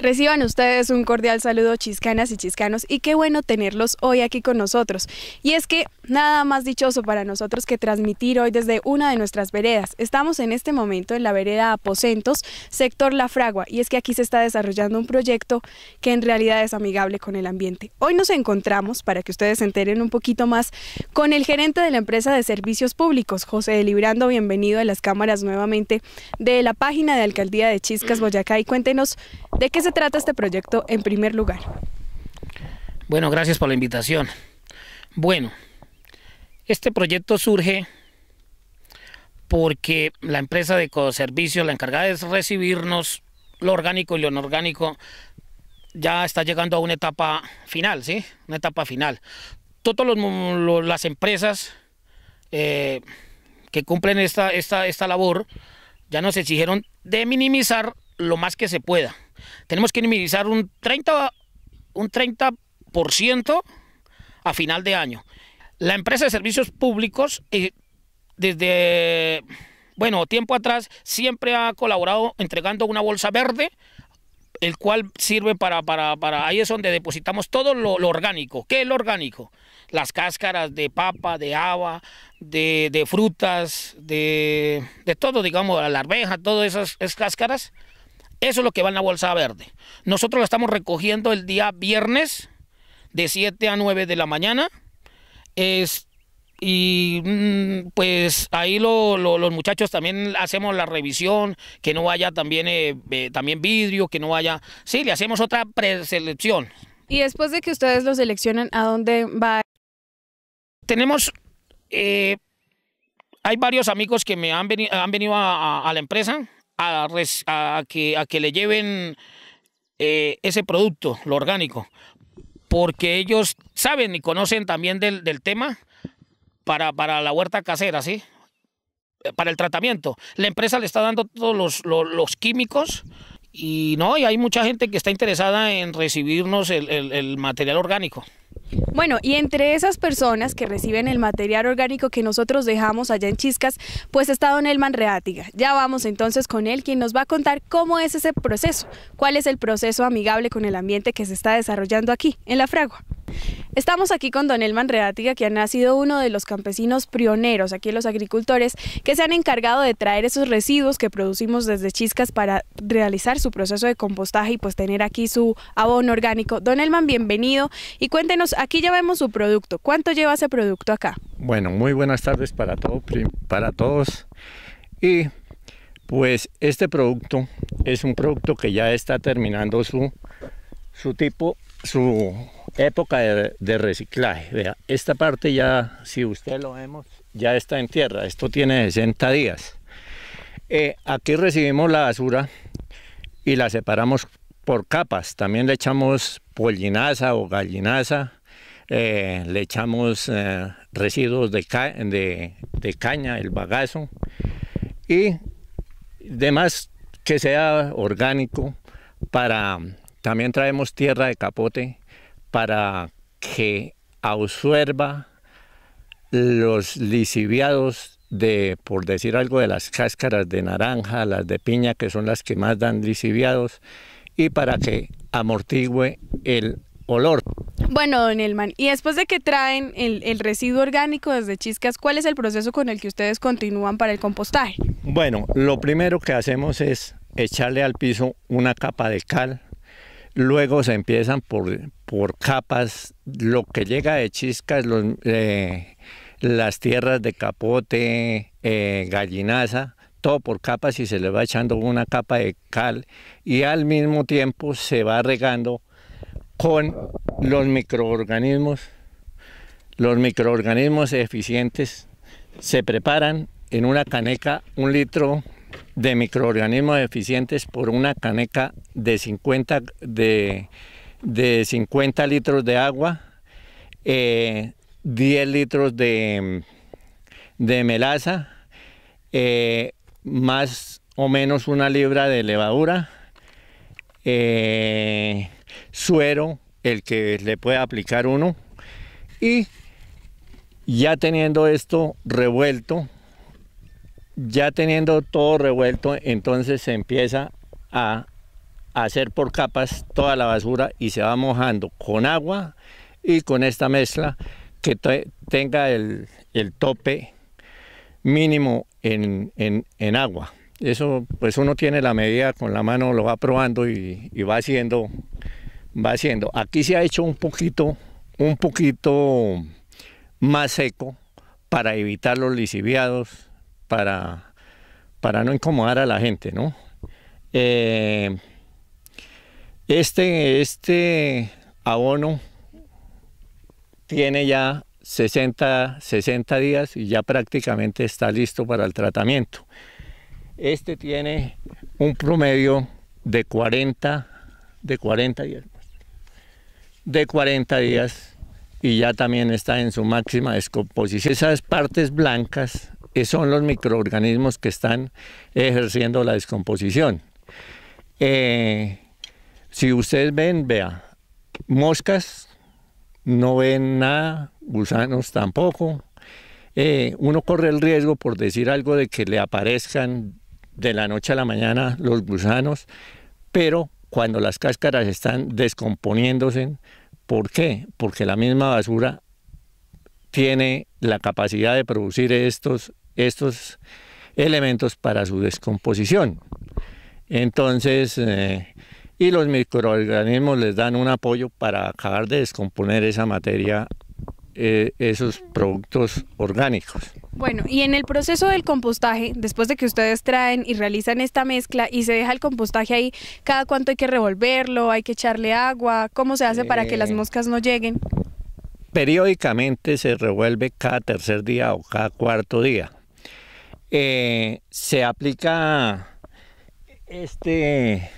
Reciban ustedes un cordial saludo chiscanas y chiscanos y qué bueno tenerlos hoy aquí con nosotros. Y es que Nada más dichoso para nosotros que transmitir hoy desde una de nuestras veredas. Estamos en este momento en la vereda Aposentos, sector La Fragua, y es que aquí se está desarrollando un proyecto que en realidad es amigable con el ambiente. Hoy nos encontramos, para que ustedes se enteren un poquito más, con el gerente de la empresa de servicios públicos, José de Librando. Bienvenido a las cámaras nuevamente de la página de Alcaldía de Chiscas, Boyacá, y cuéntenos de qué se trata este proyecto en primer lugar. Bueno, gracias por la invitación. Bueno, este proyecto surge porque la empresa de ecoservicios, la encargada de recibirnos lo orgánico y lo inorgánico, ya está llegando a una etapa final, ¿sí? Una etapa final. Todas las empresas eh, que cumplen esta, esta, labor ya nos exigieron de minimizar lo más que se pueda. Tenemos que minimizar un 30%, un 30 a final de año la empresa de servicios públicos eh, desde, bueno, tiempo atrás siempre ha colaborado entregando una bolsa verde el cual sirve para, para, ahí es donde depositamos todo lo, orgánico. ¿Qué es lo orgánico? Las cáscaras de papa, de haba, de, frutas, de, todo, digamos, la arveja, todas esas, cáscaras. Eso es lo que va en la bolsa verde. Nosotros la estamos recogiendo el día viernes de 7 a 9 de la mañana es, y mm, pues ahí lo, los muchachos también hacemos la revisión, que no haya también, eh, también vidrio, que no haya... Sí, le hacemos otra preselección. Y después de que ustedes lo seleccionen ¿a dónde va? Tenemos... Eh, hay varios amigos que me han, han venido a, la empresa a, a, que, a que le lleven eh, ese producto, lo orgánico porque ellos saben y conocen también del, del tema para, la huerta casera, ¿sí? Eh, para el tratamiento. La empresa le está dando todos los, químicos y no, y hay mucha gente que está interesada en recibirnos el material orgánico. Bueno, y entre esas personas que reciben el material orgánico que nosotros dejamos allá en Chiscas, pues está don Elman Reátiga. Ya vamos entonces con él, quien nos va a contar cómo es ese proceso, cuál es el proceso amigable con el ambiente que se está desarrollando aquí, en La Fragua. Estamos aquí con Don Elman Redátiga, quien ha sido uno de los campesinos pioneros, aquí los agricultores, que se han encargado de traer esos residuos que producimos desde Chiscas para realizar su proceso de compostaje y pues tener aquí su abono orgánico. Don Elman, bienvenido y cuéntenos, aquí ya vemos su producto, ¿cuánto lleva ese producto acá? Bueno, muy buenas tardes para, para todos y pues este producto es un producto que ya está terminando su, su tipo, su época de, reciclaje. Vea, esta parte ya, si usted lo vemos, ya está en tierra. Esto tiene 60 días. Eh, aquí recibimos la basura y la separamos por capas. También le echamos pollinaza o gallinaza. Eh, le echamos eh, residuos de, caña, el bagazo y demás que sea orgánico para también traemos tierra de capote para que absorba los lisiviados de, por decir algo, de las cáscaras de naranja, las de piña, que son las que más dan lisiviados, y para que amortigüe el olor. Bueno, don Elman, y después de que traen el, el, residuo orgánico desde Chiscas, ¿cuál es el proceso con el que ustedes continúan para el compostaje? Bueno, lo primero que hacemos es echarle al piso una capa de cal, luego se empiezan por, por capas, lo que llega de Chiscas, eh, las tierras de Capote, eh, Gallinaza, todo por capas y se le va echando una capa de cal y al mismo tiempo se va regando con los microorganismos. Los microorganismos eficientes se preparan en una caneca, un litro de microorganismos eficientes por una caneca de 50 de de 50 litros de agua, 10 eh, litros de, de melaza, eh, más o menos una libra de levadura, eh, suero, el que le puede aplicar uno, y ya teniendo esto revuelto, ya teniendo todo revuelto, entonces se empieza a hacer por capas toda la basura y se va mojando con agua y con esta mezcla que tenga el, tope mínimo en, agua. Eso pues uno tiene la medida con la mano, lo va probando y, va haciendo, va haciendo. Aquí se ha hecho un poquito, un poquito más seco para evitar los lisiviados, para, para no incomodar a la gente, ¿no? Eh, este, este abono tiene ya 60, 60 días y ya prácticamente está listo para el tratamiento. Este tiene un promedio de 40, de días. De 40 días y ya también está en su máxima descomposición. Esas partes blancas eh, son los microorganismos que están ejerciendo la descomposición. Eh, si ustedes ven, vea, moscas, no ven nada, gusanos tampoco. Eh, uno corre el riesgo, por decir algo, de que le aparezcan de la noche a la mañana los gusanos, pero cuando las cáscaras están descomponiéndose, ¿por qué? Porque la misma basura tiene la capacidad de producir estos, estos elementos para su descomposición. Entonces, eh, y los microorganismos les dan un apoyo para acabar de descomponer esa materia eh, esos productos orgánicos. Bueno, y en el proceso del compostaje, después de que ustedes traen y realizan esta mezcla y se deja el compostaje ahí, ¿cada cuánto hay que revolverlo? ¿Hay que echarle agua? ¿Cómo se hace para que las eh. moscas no lleguen? Periódicamente se revuelve cada tercer día o cada cuarto día. Eh, se aplica este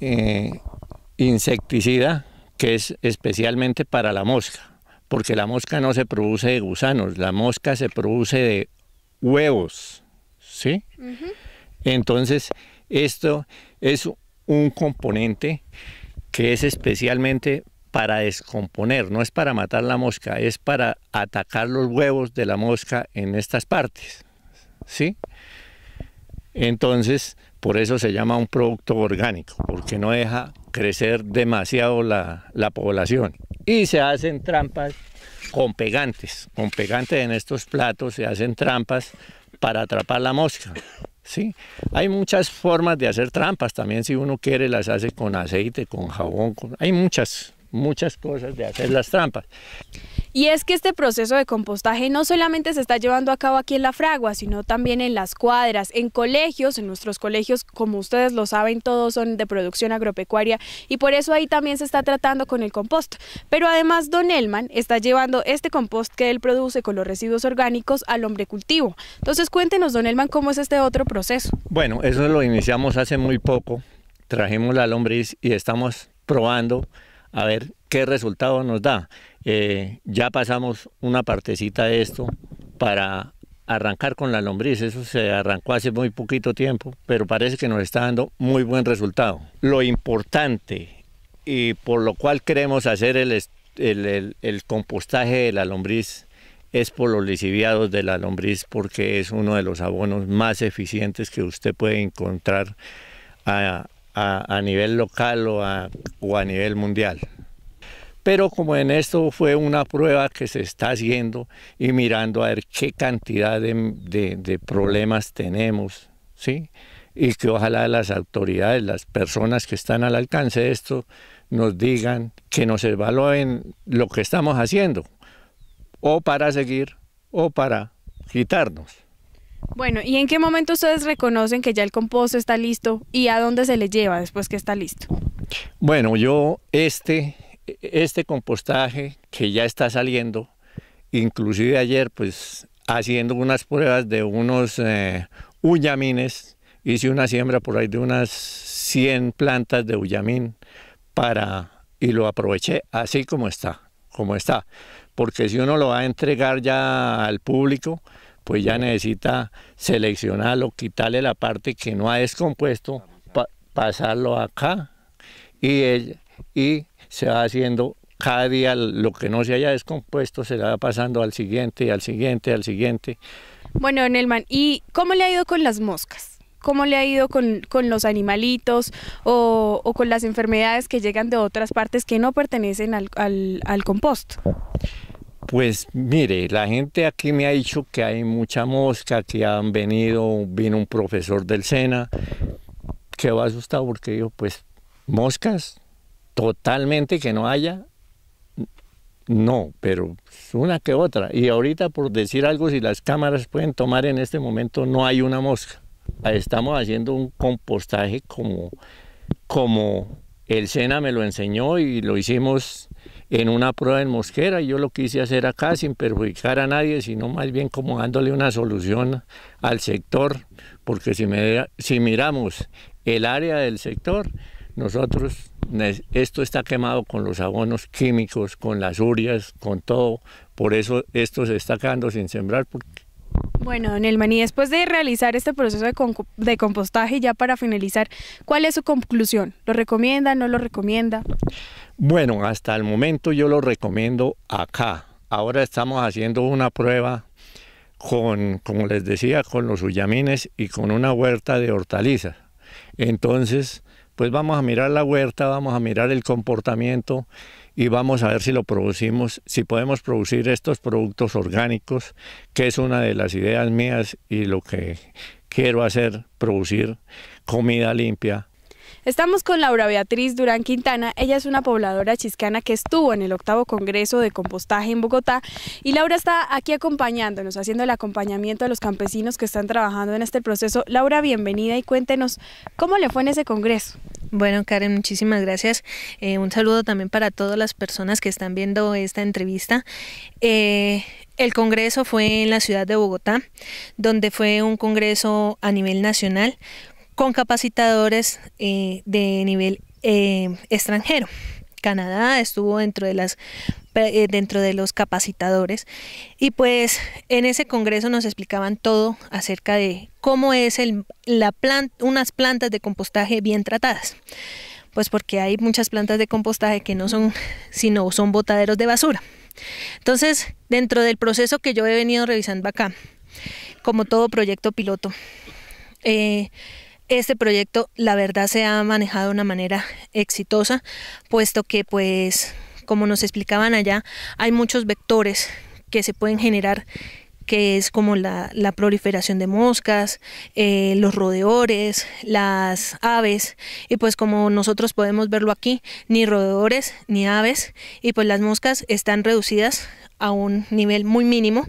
eh, insecticida que es especialmente para la mosca, porque la mosca no se produce de gusanos, la mosca se produce de huevos, ¿sí? Entonces, esto es un componente que es especialmente para descomponer, no es para matar la mosca, es para atacar los huevos de la mosca en estas partes, ¿sí? Entonces, por eso se llama un producto orgánico, porque no deja crecer demasiado la, población. Y se hacen trampas con pegantes. Con pegantes en estos platos se hacen trampas para atrapar la mosca. ¿sí? Hay muchas formas de hacer trampas también, si uno quiere las hace con aceite, con jabón, hay muchas, muchas cosas de hacer las trampas. Y es que este proceso de compostaje no solamente se está llevando a cabo aquí en La Fragua, sino también en las cuadras, en colegios, en nuestros colegios, como ustedes lo saben, todos son de producción agropecuaria y por eso ahí también se está tratando con el compost. Pero además Don Elman está llevando este compost que él produce con los residuos orgánicos al hombre cultivo. Entonces cuéntenos, Don Elman, cómo es este otro proceso. Bueno, eso lo iniciamos hace muy poco, trajimos la lombriz y estamos probando a ver qué resultado nos da. Eh, ya pasamos una partecita de esto para arrancar con la lombriz. Eso se arrancó hace muy poquito tiempo, pero parece que nos está dando muy buen resultado. Lo importante y por lo cual queremos hacer el, compostaje de la lombriz es por los lisiviados de la lombriz porque es uno de los abonos más eficientes que usted puede encontrar a, nivel local o a nivel mundial. Pero como en esto fue una prueba que se está haciendo y mirando a ver qué cantidad de, problemas tenemos, ¿sí? Y que ojalá las autoridades, las personas que están al alcance de esto, nos digan que nos evalúen lo que estamos haciendo, o para seguir o para quitarnos. Bueno, ¿y en qué momento ustedes reconocen que ya el composto está listo y a dónde se le lleva después que está listo? Bueno, yo este e, este compostaje que ya está saliendo, inclusive ayer pues haciendo unas pruebas de unos huyamines, eh, hice una siembra por ahí de unas 100 plantas de huyamín para, y lo aproveché así como está, como está, porque si uno lo va a entregar ya al público, pues ya necesita seleccionarlo, quitarle la parte que no ha descompuesto, pasarlo acá y, y se va haciendo cada día lo que no se haya descompuesto se va pasando al siguiente, al siguiente, al siguiente. Bueno, Nelman, ¿y cómo le ha ido con las moscas? ¿Cómo le ha ido con, los animalitos o, con las enfermedades que llegan de otras partes que no pertenecen al, composto? Pues mire, la gente aquí me ha dicho que hay mucha mosca, que han venido, vino un profesor del SENA, que va asustado porque yo, pues, moscas, totalmente que no haya, no, pero una que otra. Y ahorita, por decir algo, si las cámaras pueden tomar en este momento, no hay una mosca. Estamos haciendo un compostaje como, como el SENA me lo enseñó y lo hicimos en una prueba en Mosquera. y Yo lo quise hacer acá sin perjudicar a nadie, sino más bien como dándole una solución al sector, porque si miramos el área del sector, nosotros esto está quemado con los abonos químicos, con las urias, con todo. Por eso esto se está quedando sin sembrar. Porque... Bueno, y después de realizar este proceso de, compostaje, ya para finalizar, ¿cuál es su conclusión? ¿Lo recomienda, no lo recomienda? Bueno, hasta el momento yo lo recomiendo acá. Ahora estamos haciendo una prueba con, como les decía, con los uyamines y con una huerta de hortalizas. Entonces, pues vamos a mirar la huerta, vamos a mirar el comportamiento y vamos a ver si lo producimos, si podemos producir estos productos orgánicos, que es una de las ideas mías y lo que quiero hacer, producir comida limpia Estamos con Laura Beatriz Durán Quintana, ella es una pobladora chiscana que estuvo en el octavo Congreso de Compostaje en Bogotá y Laura está aquí acompañándonos, haciendo el acompañamiento a los campesinos que están trabajando en este proceso. Laura, bienvenida y cuéntenos cómo le fue en ese Congreso. Bueno, Karen, muchísimas gracias. Eh, un saludo también para todas las personas que están viendo esta entrevista. Eh, el congreso fue en la ciudad de Bogotá, donde fue un congreso a nivel nacional con capacitadores eh, de nivel eh, extranjero. Canadá estuvo dentro de las eh, dentro de los capacitadores y pues en ese congreso nos explicaban todo acerca de cómo es el, la unas plantas de compostaje bien tratadas pues porque hay muchas plantas de compostaje que no son sino son botaderos de basura entonces dentro del proceso que yo he venido revisando acá como todo proyecto piloto este proyecto la verdad se ha manejado de una manera exitosa, puesto que pues como nos explicaban allá, hay muchos vectores que se pueden generar que es como la, proliferación de moscas, eh, los rodeores, las aves, y pues como nosotros podemos verlo aquí, ni rodeores ni aves, y pues las moscas están reducidas a un nivel muy mínimo,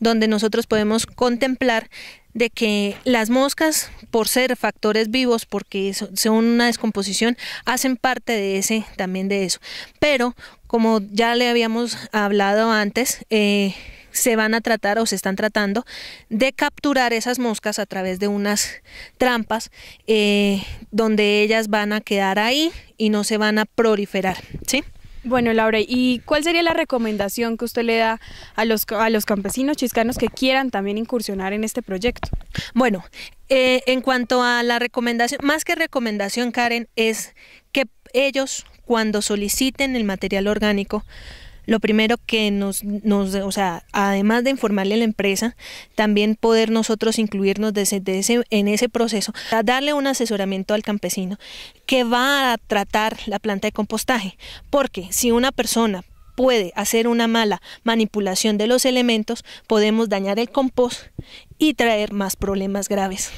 donde nosotros podemos contemplar de que las moscas, por ser factores vivos, porque son una descomposición, hacen parte de ese, también de eso. Pero, como ya le habíamos hablado antes, eh, se van a tratar o se están tratando de capturar esas moscas a través de unas trampas eh, donde ellas van a quedar ahí y no se van a proliferar, ¿sí? Bueno, Laura, ¿y cuál sería la recomendación que usted le da a los, a los campesinos chiscanos que quieran también incursionar en este proyecto? Bueno, eh, en cuanto a la recomendación, más que recomendación, Karen, es que ellos cuando soliciten el material orgánico, lo primero que nos, o sea, además de informarle a la empresa, también poder nosotros incluirnos desde, en ese proceso, darle un asesoramiento al campesino que va a tratar la planta de compostaje, porque si una persona puede hacer una mala manipulación de los elementos, podemos dañar el compost y traer más problemas graves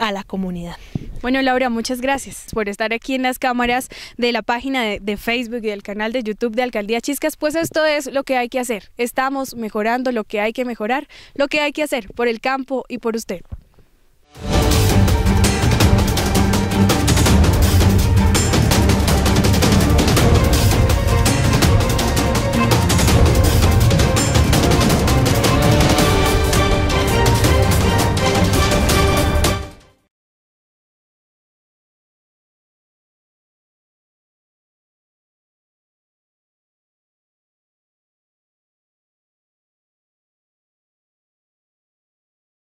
a la comunidad. Bueno, Laura, muchas gracias por estar aquí en las cámaras de la página de, Facebook y del canal de YouTube de Alcaldía Chiscas. Pues esto es lo que hay que hacer. Estamos mejorando lo que hay que mejorar, lo que hay que hacer por el campo y por usted.